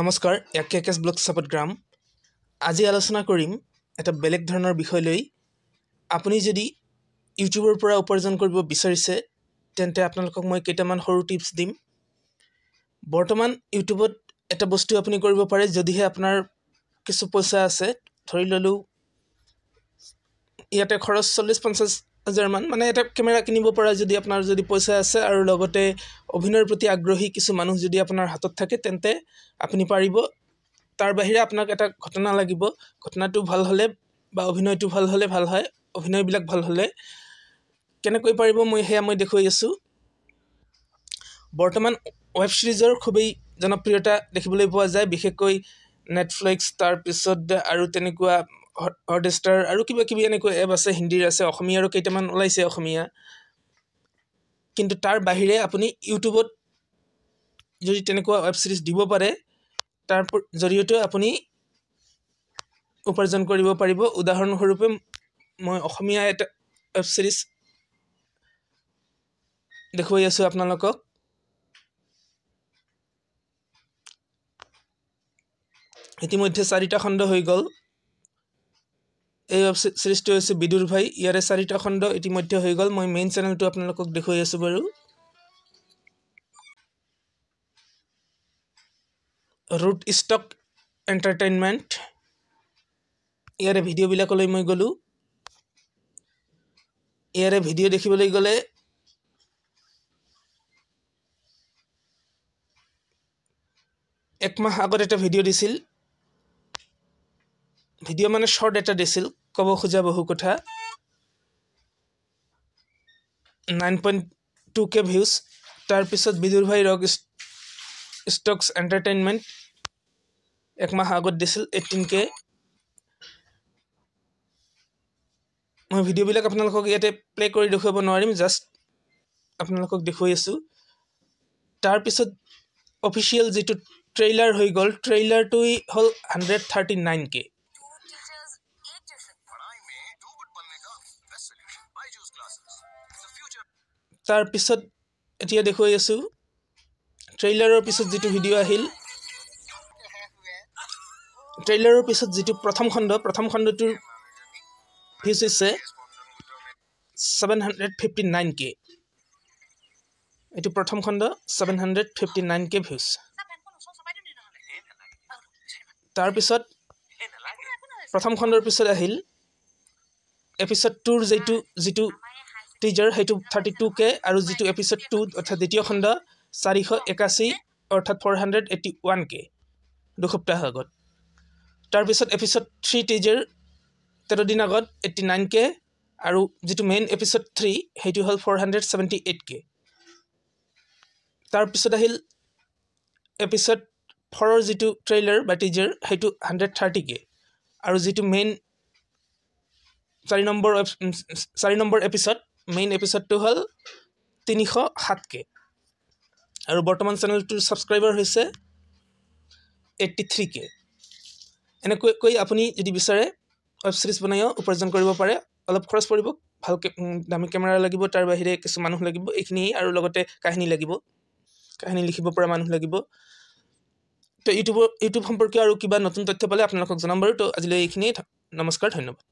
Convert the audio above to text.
নমস্কাৰ একে একে ব্লক গ্ৰাম আজি আলোচনা কৰিম এটা বেলেগ ধৰণৰ বিষয় লৈ আপুনি যদি ইউটিউবৰ পৰা উপাৰ্জন কৰিব বিচাৰিছে তেন্তে আপোনালোকক মই কেইটামান সৰু টিপছ দিম বৰ্তমান ইউটিউবত এটা বস্তু আপুনি কৰিব পাৰে যদিহে আপোনাৰ কিছু পইচা আছে ধৰি ল'লোঁ ইয়াতে খৰচ চল্লিছ পঞ্চাছ হাজাৰমান মানে এটা কেমেৰা কিনিব পৰা যদি আপোনাৰ যদি পইচা আছে আৰু লগতে অভিনয়ৰ প্ৰতি আগ্ৰহী কিছু মানুহ যদি আপোনাৰ হাতত থাকে তেন্তে আপুনি পাৰিব তাৰ বাহিৰে আপোনাক এটা ঘটনা লাগিব ঘটনাটো ভাল হ'লে বা অভিনয়টো ভাল হ'লে ভাল হয় অভিনয়বিলাক ভাল হ'লে কেনেকৈ পাৰিব মই সেয়া মই দেখুৱাই আছোঁ বৰ্তমান ৱেব ছিৰিজৰ খুবেই জনপ্ৰিয়তা দেখিবলৈ পোৱা যায় বিশেষকৈ নেটফ্লিক্স তাৰপিছত আৰু তেনেকুৱা হট হটষ্টাৰ আৰু কিবা কিবি এনেকুৱা এপ আছে হিন্দীৰ আছে অসমীয়াৰো কেইটামান ওলাইছে অসমীয়া কিন্তু তাৰ বাহিৰে আপুনি ইউটিউবত যদি তেনেকুৱা ৱেব ছিৰিজ দিব পাৰে তাৰ জৰিয়তেও আপুনি উপাৰ্জন কৰিব পাৰিব উদাহৰণস্বৰূপে মই অসমীয়া এটা ৱেব ছিৰিজ দেখুৱাই আছোঁ আপোনালোকক ইতিমধ্যে চাৰিটা খণ্ড হৈ গ'ল এই ৱেব সৃষ্টি হৈছে বিদুৰ ভাই ইয়াৰে চাৰিটা খণ্ড ইতিমধ্যে হৈ গ'ল মই মেইন চেনেলটো আপোনালোকক দেখুৱাই আছোঁ বাৰু ৰুট ষ্টক এণ্টাৰটেইনমেণ্ট ইয়াৰে ভিডিঅ'বিলাকলৈ মই গ'লোঁ ইয়াৰে ভিডিঅ' দেখিবলৈ গ'লে এক মাহ আগত এটা ভিডিঅ' দিছিল ভিডিঅ' মানে শ্বৰ্ট এটা দিছিল কব খোজা বহু কথা nine point two K views তাৰপিছত বিদুৰ ভাই ৰক ষ্টকছ এণ্টাৰটেইনমেণ্ট একমাহ আগত দিছিল এইটিন কে মই ভিডিঅ'বিলাক আপোনালোকক ইয়াতে প্লে' কৰি দেখুৱাব নোৱাৰিম জাষ্ট আপোনালোকক দেখুৱাই আছোঁ তাৰপিছত অফিচিয়েল যিটো ট্ৰেইলাৰ হৈ গ'ল ট্ৰেইলাৰটোৱেই হ'ল হাণ্ড্ৰেড থাৰ্টি নাইন কে তাৰ পিছত এতিয়া দেখুৱাই আছোঁ ট্ৰেইলাৰৰ পিছত যিটো ভিডিঅ' আহিল ট্ৰেইলাৰৰ পিছত যিটো প্ৰথম খণ্ড প্ৰথম খণ্ডটোৰ ফিজ হৈছে seven hundred fifty nine K এইটো প্ৰথম খণ্ড seven hundred fifty nine K views তাৰপিছত প্ৰথম খণ্ডৰ পিছত আহিল এপিছড টুৰ যিটো যিটো টিজাৰ সেইটো থাৰ্টি টু কে আৰু যিটো এপিচ'ড টু অৰ্থাৎ দ্বিতীয় খণ্ড চাৰিশ একাশী অৰ্থাৎ four hundred eighty one K দুসপ্তাহৰ আগত তাৰপিছত এপিচ'ড থ্ৰী টিজাৰ তেৰ দিন আগত এইটি নাইন কে আৰু যিটো মেইন এপিচড থ্ৰী সেইটো হ'ল four hundred seventy eight K তাৰপিছত আহিল এপিছ'ড ফ'ৰৰ যিটো ট্ৰেইলাৰ বা টিজাৰ সেইটো হাণ্ড্ৰেড থাৰ্টি কে আৰু যিটো মেইন চাৰি নম্বৰ চাৰি নম্বৰ এপিচড মেইন এপিছডটো হ'ল তিনিশ সাতকে আৰু বৰ্তমান চেনেলটোৰ ছাবস্ক্ৰাইবাৰ হৈছে এইট্টি থ্ৰী কে এনেকৈ আপুনি যদি বিচাৰে ৱেব ছিৰিজ বনাইও উপাৰ্জন কৰিব পাৰে অলপ খৰচ পৰিব ভাল দামী কেমেৰা লাগিব তাৰ বাহিৰে কিছু মানুহ লাগিব এইখিনিয়ে আৰু লগতে কাহিনী লাগিব কাহিনী লিখিব পৰা মানুহ লাগিব তো ইউটিউবৰ ইউটিউব সম্পৰ্কীয় আৰু কিবা নতুন তথ্য পালে আপোনালোকক জনাম বাৰু তো আজিলৈ এইখিনিয়ে নমস্কাৰ ধন্যবাদ